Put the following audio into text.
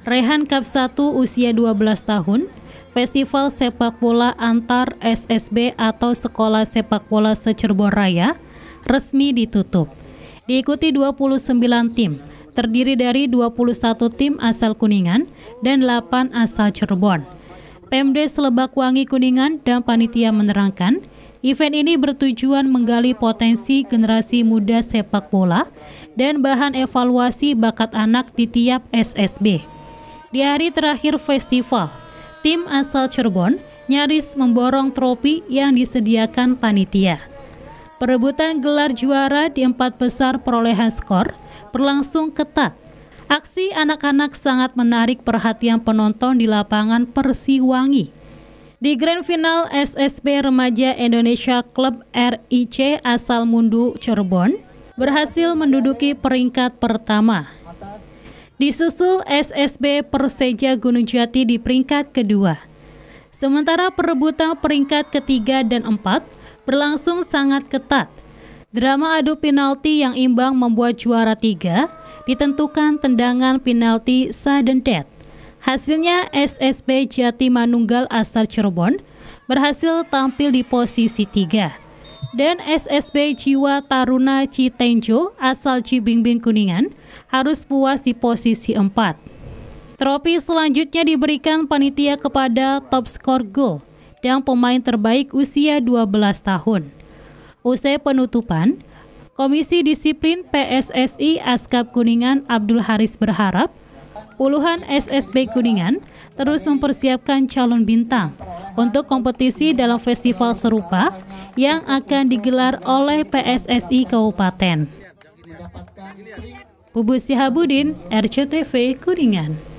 Rehan Cup 1 usia 12 tahun, Festival Sepak Bola Antar SSB atau Sekolah Sepak Bola Secerbon Raya resmi ditutup. Diikuti 29 tim, terdiri dari 21 tim asal Kuningan dan 8 asal Cirebon. PMD Selebak Wangi Kuningan dan panitia menerangkan, event ini bertujuan menggali potensi generasi muda sepak bola dan bahan evaluasi bakat anak di tiap SSB. Di hari terakhir festival, tim asal Cirebon nyaris memborong tropi yang disediakan panitia. Perebutan gelar juara di empat besar perolehan skor berlangsung ketat. Aksi anak-anak sangat menarik perhatian penonton di lapangan Persiwangi. Di grand final SSB Remaja Indonesia Club RIC asal Mundu Cirebon berhasil menduduki peringkat pertama disusul SSB Perseja Gunung Jati di peringkat kedua. Sementara perebutan peringkat ketiga dan empat berlangsung sangat ketat. Drama adu penalti yang imbang membuat juara tiga ditentukan tendangan penalti death. Hasilnya SSB Jati Manunggal asal Cirebon berhasil tampil di posisi tiga. Dan SSB Jiwa Taruna Citenjo asal Cibingbing Kuningan harus puas di posisi 4. Trofi selanjutnya diberikan panitia kepada top skor gol dan pemain terbaik usia 12 tahun. Usai penutupan, Komisi Disiplin PSSI Askap Kuningan Abdul Haris berharap puluhan SSB Kuningan terus mempersiapkan calon bintang untuk kompetisi dalam festival serupa yang akan digelar oleh PSSI Kabupaten. Bubu Sihabudin, RCTV Kuningan.